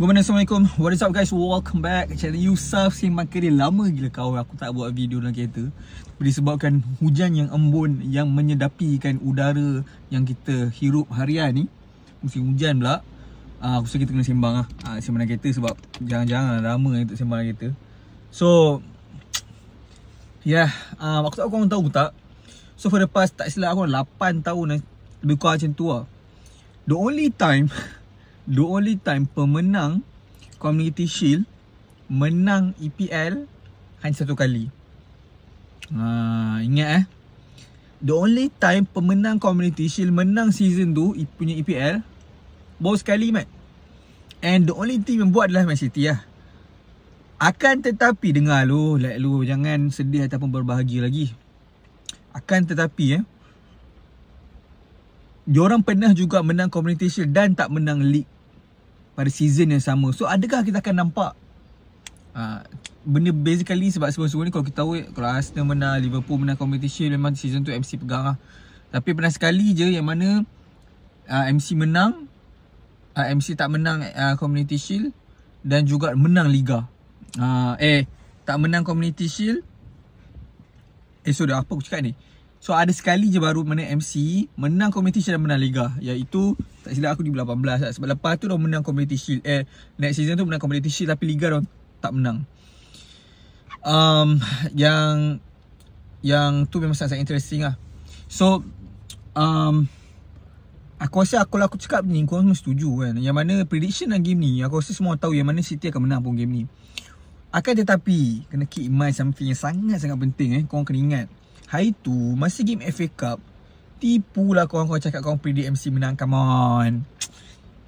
Good morning, Assalamualaikum. What is up guys? Welcome back channel Yusuf Simak Kiri. Lama gila kau aku tak buat video dalam kereta. Disebabkan hujan yang embun yang menyedapikan udara yang kita hirup harian ni. Musim hujan pula. Uh, aku rasa kita kena sembang lah. Uh, sembang kereta sebab jangan-jangan lah lama untuk sembang kereta. So, yeah. Ya, uh, aku tak tahu korang tahu ke tak. So, for the past tak silap aku 8 tahun eh, lebih kurang macam tu lah. The only time the only time pemenang Community Shield menang EPL hanya satu kali. Ha, ingat eh. The only time pemenang Community Shield menang season tu punya EPL baru sekali mat. And the only team yang buat adalah Man City lah. Akan tetapi dengar lu, like lu jangan sedih ataupun berbahagia lagi. Akan tetapi eh. Diorang pernah juga menang Community Shield dan tak menang League pada season yang sama. So adakah kita akan nampak uh, benda basically sebab sebelum-sebelum ni kalau kita tahu kalau Arsenal menang, Liverpool menang competition memang season tu MC pegang lah. Tapi pernah sekali je yang mana uh, ah, MC menang, uh, ah, MC tak menang uh, Community Shield dan juga menang Liga. Uh, eh, tak menang Community Shield. Eh, so apa aku cakap ni? So ada sekali je baru menang MC Menang Community Shield dan menang Liga Iaitu Tak silap aku di 18 lah Sebab lepas tu dah menang Community Shield Eh next season tu menang Community Shield Tapi Liga dah tak menang um, Yang Yang tu memang sangat, sangat interesting lah So um, Aku rasa aku, kalau aku cakap ni Korang semua setuju kan Yang mana prediction dalam game ni Aku rasa semua tahu yang mana City akan menang pun game ni Akan tetapi Kena keep in mind something yang sangat-sangat penting eh Korang kena ingat Hari tu Masa game FA Cup Tipu lah korang kau cakap korang predict MC menang Come on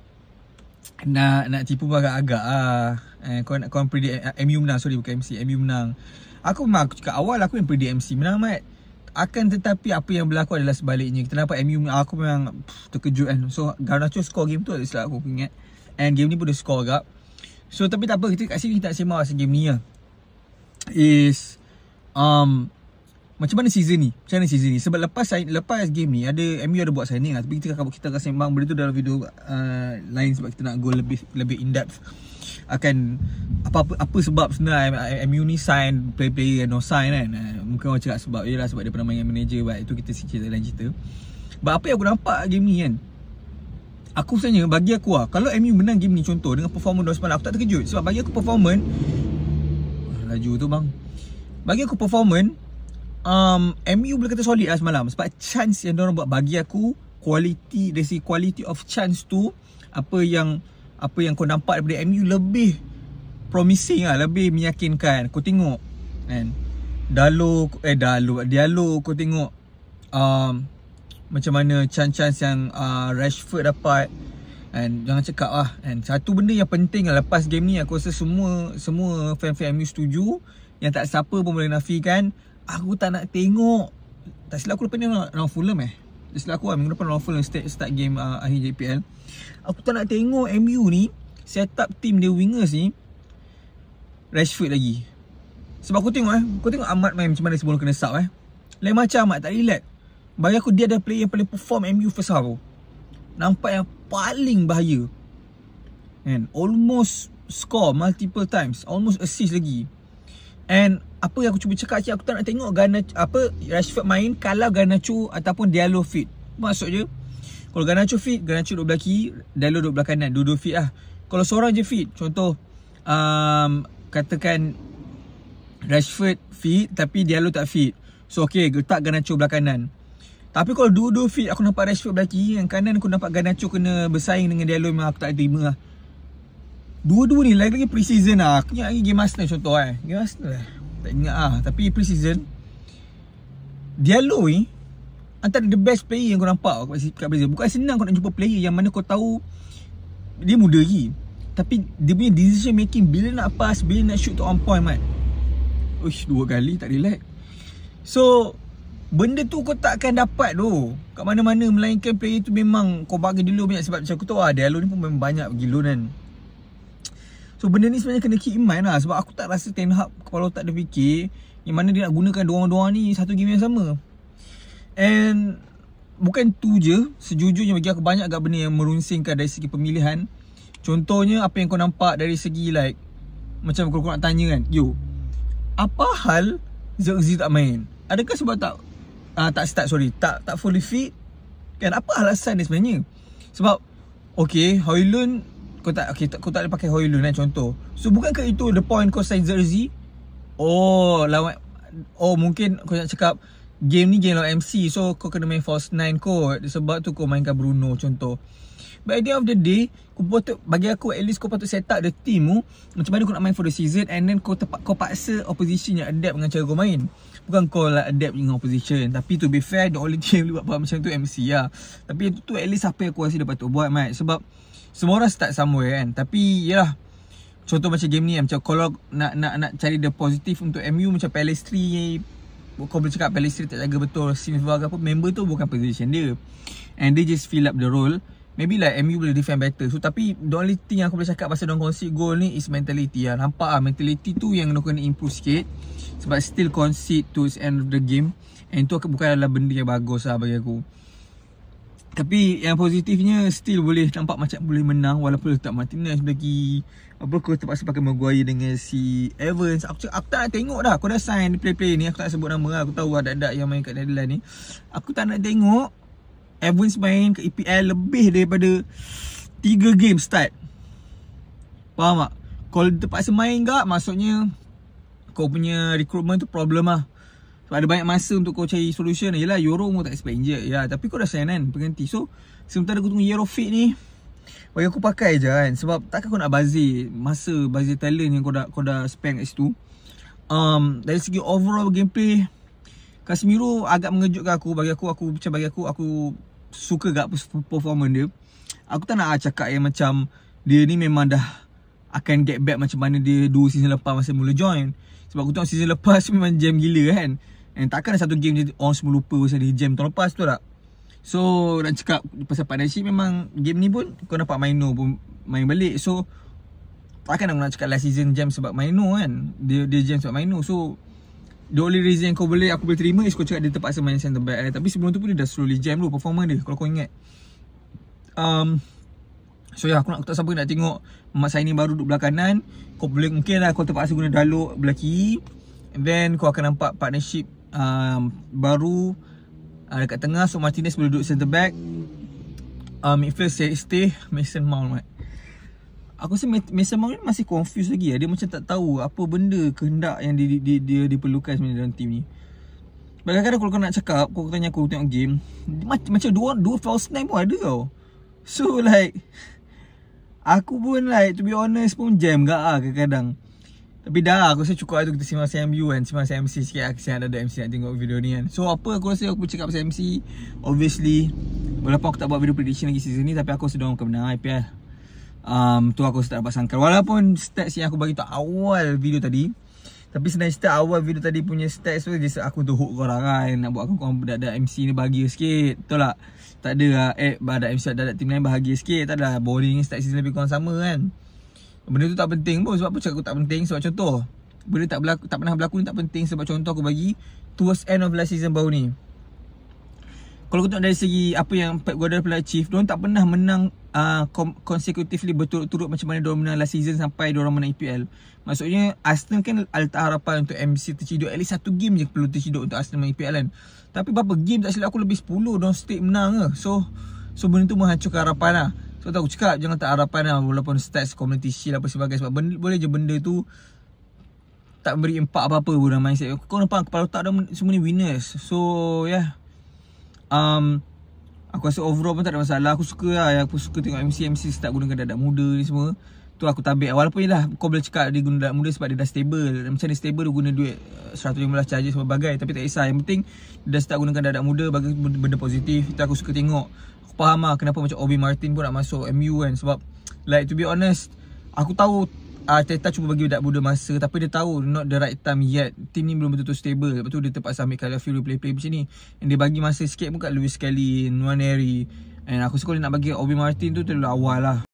Nak nak tipu pun agak-agak lah eh, Korang nak korang predict MU eh, menang Sorry bukan MC MU menang Aku memang aku cakap awal aku yang predict MC menang Mat akan tetapi apa yang berlaku adalah sebaliknya Kita nampak MU aku memang pff, terkejut kan So Garnacho score game tu Sebab aku ingat And game ni pun dia score agak So tapi tak apa Kita kat sini kita nak sembah pasal game ni ya. Is um, macam mana season ni? Macam mana season ni? Sebab lepas lepas game ni ada MU ada buat signing lah. Tapi kita akan kita akan sembang benda tu dalam video uh, lain sebab kita nak go lebih lebih in depth akan apa apa, apa sebab sebenarnya MU ni sign play player no sign kan. Eh, mungkin orang cakap sebab lah sebab dia pernah main manager buat itu kita cerita dalam cerita. Sebab apa yang aku nampak game ni kan? Aku sebenarnya bagi aku lah Kalau MU menang game ni contoh Dengan performance dia semalam Aku tak terkejut Sebab bagi aku performance Laju tu bang Bagi aku performance um, MU boleh kata solid lah semalam sebab chance yang diorang buat bagi aku quality dari si quality of chance tu apa yang apa yang kau nampak daripada MU lebih promising lah lebih meyakinkan kau tengok kan Dalo eh Dalo Dialo kau tengok um, macam mana chance-chance yang uh, Rashford dapat And jangan cakap lah And satu benda yang penting lah Lepas game ni aku rasa semua Semua fan-fan MU setuju Yang tak siapa pun boleh nafikan aku tak nak tengok tak silap aku depan round Fulham eh tak silap aku lah minggu depan round Fulham start, start game uh, akhir JPL aku tak nak tengok MU ni set up team dia wingers ni Rashford lagi sebab aku tengok eh aku tengok Ahmad main macam mana sebelum kena sub eh lain macam Ahmad tak relax bagi aku dia ada player yang paling perform MU first half tu nampak yang paling bahaya and almost score multiple times almost assist lagi and apa yang aku cuba cakap cik aku tak nak tengok Gana apa Rashford main kalau Gana Chu ataupun Diallo fit. masuk je. kalau Gana Chu fit, Gana Chu duduk belah kiri, Diallo duduk belah kanan, dua fit lah. Kalau seorang je fit, contoh um, katakan Rashford fit tapi Diallo tak fit. So okay, letak Gana Chu belah kanan. Tapi kalau dua-dua fit aku nampak Rashford belakang kiri Yang kanan aku nampak Ganacho kena bersaing dengan Diallo Memang aku tak terima lah Dua-dua ni lagi-lagi pre-season lah Aku ingat lagi game master contoh eh Game master lah tak ingat lah Tapi pre-season Diallo ni Antara the best player yang kau nampak kat Brazil Bukan senang kau nak jumpa player yang mana kau tahu Dia muda lagi Tapi dia punya decision making Bila nak pass, bila nak shoot tu on point mat Uish, dua kali tak relax So Benda tu kau tak akan dapat tu Kat mana-mana Melainkan player tu memang Kau bagi dulu banyak Sebab macam aku tahu lah Diallo ni pun memang banyak pergi loan kan So benda ni sebenarnya kena keep in mind lah Sebab aku tak rasa Ten Hag kepala otak dia fikir Yang mana dia nak gunakan diorang-diorang ni satu game yang sama And Bukan tu je Sejujurnya bagi aku banyak agak benda yang merunsingkan dari segi pemilihan Contohnya apa yang kau nampak dari segi like Macam kalau kau nak tanya kan Yo Apa hal Zergzi tak main Adakah sebab tak uh, Tak start sorry Tak tak fully fit Kan apa alasan dia sebenarnya Sebab Okay Hoylund kau tak okey kau tak boleh pakai Hoylun eh contoh. So bukan ke itu the point kau sign Zerzi? Oh, lawan oh mungkin kau nak cakap game ni game lawan MC. So kau kena main Force 9 kau Sebab tu kau mainkan Bruno contoh. But at the end of the day, kau patut, bagi aku at least kau patut set up the team tu oh, Macam mana kau nak main for the season and then kau, tepat kau paksa opposition yang adapt dengan cara kau main Bukan kau lah adapt dengan opposition Tapi to be fair, the only team yang boleh buat macam tu MC lah Tapi itu tu at least apa yang aku rasa dapat tu buat Mat Sebab semua orang start somewhere kan tapi yalah contoh macam game ni macam kalau nak nak nak cari the positive untuk MU macam Palestri kau boleh cakap Palestri tak jaga betul Sims Vaga apa member tu bukan position dia and they just fill up the role maybe lah like, MU boleh defend better so tapi the only thing yang aku boleh cakap pasal don't concede goal ni is mentality lah nampak lah mentality tu yang nak kena improve sikit sebab still concede towards end of the game and tu bukan adalah benda yang bagus lah bagi aku tapi yang positifnya still boleh nampak macam boleh menang walaupun letak Martinez lagi apa kau terpaksa pakai Maguire dengan si Evans aku aku tak tengok dah aku dah sign play play ni aku tak sebut nama lah. aku tahu ada ada yang main kat Netherlands ni aku tak nak tengok Evans main ke EPL lebih daripada 3 game start faham tak kalau terpaksa main enggak maksudnya kau punya recruitment tu problem lah sebab ada banyak masa untuk kau cari solution Yelah euro pun tak expect injet ya, Tapi kau dah sign kan pengganti So sementara aku tunggu euro fit ni Bagi aku pakai je kan Sebab takkan kau nak bazir Masa bazir talent yang kau dah, kau dah spend kat situ um, Dari segi overall gameplay Casemiro agak mengejutkan aku Bagi aku, aku macam bagi aku Aku suka gak performance dia Aku tak nak ah cakap yang macam Dia ni memang dah akan get back macam mana dia 2 season lepas masa mula join sebab aku tengok season lepas memang jam gila kan And takkan satu game macam orang semua lupa pasal dia jam tahun lepas tu tak? So nak cakap pasal partnership memang game ni pun kau dapat Mino pun main balik. So takkan aku nak cakap last season jam sebab Mino kan? Dia dia jam sebab Mino. So the only reason yang kau boleh aku boleh terima is kau cakap dia terpaksa main center back. Eh. Tapi sebelum tu pun dia dah slowly jam dulu performa dia kalau kau ingat. Um, So ya aku nak tak sabar nak tengok Mat saya ni baru duduk belah kanan Kau boleh mungkin lah kau terpaksa guna dalok belah kiri And then kau akan nampak partnership um, baru uh, dekat tengah so Martinez boleh duduk center back uh, midfield saya stay Mason Mount mat. aku rasa Mason Mount ni masih confuse lagi ya. dia macam tak tahu apa benda kehendak yang dia, dia, dia diperlukan sebenarnya dalam team ni Bagaimana kadang kalau kau nak cakap, kau tanya aku tengok game mac Macam dua dua foul nine pun ada tau So like Aku pun like to be honest pun jam gak lah kadang-kadang tapi dah lah aku rasa cukup lah tu kita simak CMU kan Simak CMC sikit lah kesian ada MC nak tengok video ni kan So apa aku rasa aku cakap pasal MC Obviously Walaupun aku tak buat video prediction lagi season ni Tapi aku rasa diorang akan menang IPL lah. um, Tu aku rasa tak dapat sangkar Walaupun stats yang aku bagi tu awal video tadi tapi sebenarnya cerita awal video tadi punya stats tu Just aku tu hook korang lah kan? Nak buat aku korang ada MC ni bahagia sikit Betul tak? Tak ada lah Eh ada MC ada dadak team lain bahagia sikit Tak ada lah Boring stats season lebih kurang sama kan Benda tu tak penting pun sebab apa cakap aku tak penting sebab contoh Benda tak, berlaku, tak pernah berlaku ni tak penting sebab contoh aku bagi Towards end of last season baru ni Kalau aku tengok dari segi apa yang Pep Guardiola pernah achieve Diorang tak pernah menang uh, consecutively berturut-turut macam mana diorang menang last season sampai diorang menang EPL Maksudnya Aston kan alta harapan untuk MC terciduk At least satu game je perlu terciduk untuk Aston menang EPL kan Tapi berapa game tak silap aku lebih 10 diorang straight menang ke So So benda tu menghancurkan harapan lah sebab tu aku cakap jangan tak harapan lah walaupun stats community shield apa sebagainya sebab benda, boleh je benda tu tak beri impak apa-apa pun dalam mindset. Kau nampak kepala otak dah semua ni winners. So yeah. Um, aku rasa overall pun tak ada masalah. Aku suka lah. Aku suka tengok MC-MC start gunakan dadak muda ni semua. Tu aku tabik. Lah. Walaupun lah kau boleh cakap dia guna dadak muda sebab dia dah stable. Macam ni stable dia guna duit 115 charges bagai. Tapi tak kisah. Yang penting dia dah start gunakan dadak muda bagi benda positif. Itu aku suka tengok aku faham lah kenapa macam Obi Martin pun nak masuk MU kan sebab like to be honest aku tahu ah, Arteta cuba bagi budak budak masa tapi dia tahu not the right time yet team ni belum betul-betul stable lepas tu dia terpaksa ambil kali feel play play macam ni and dia bagi masa sikit pun kat Lewis Kelly Nwaneri and aku suka dia nak bagi Obi Martin tu terlalu awal lah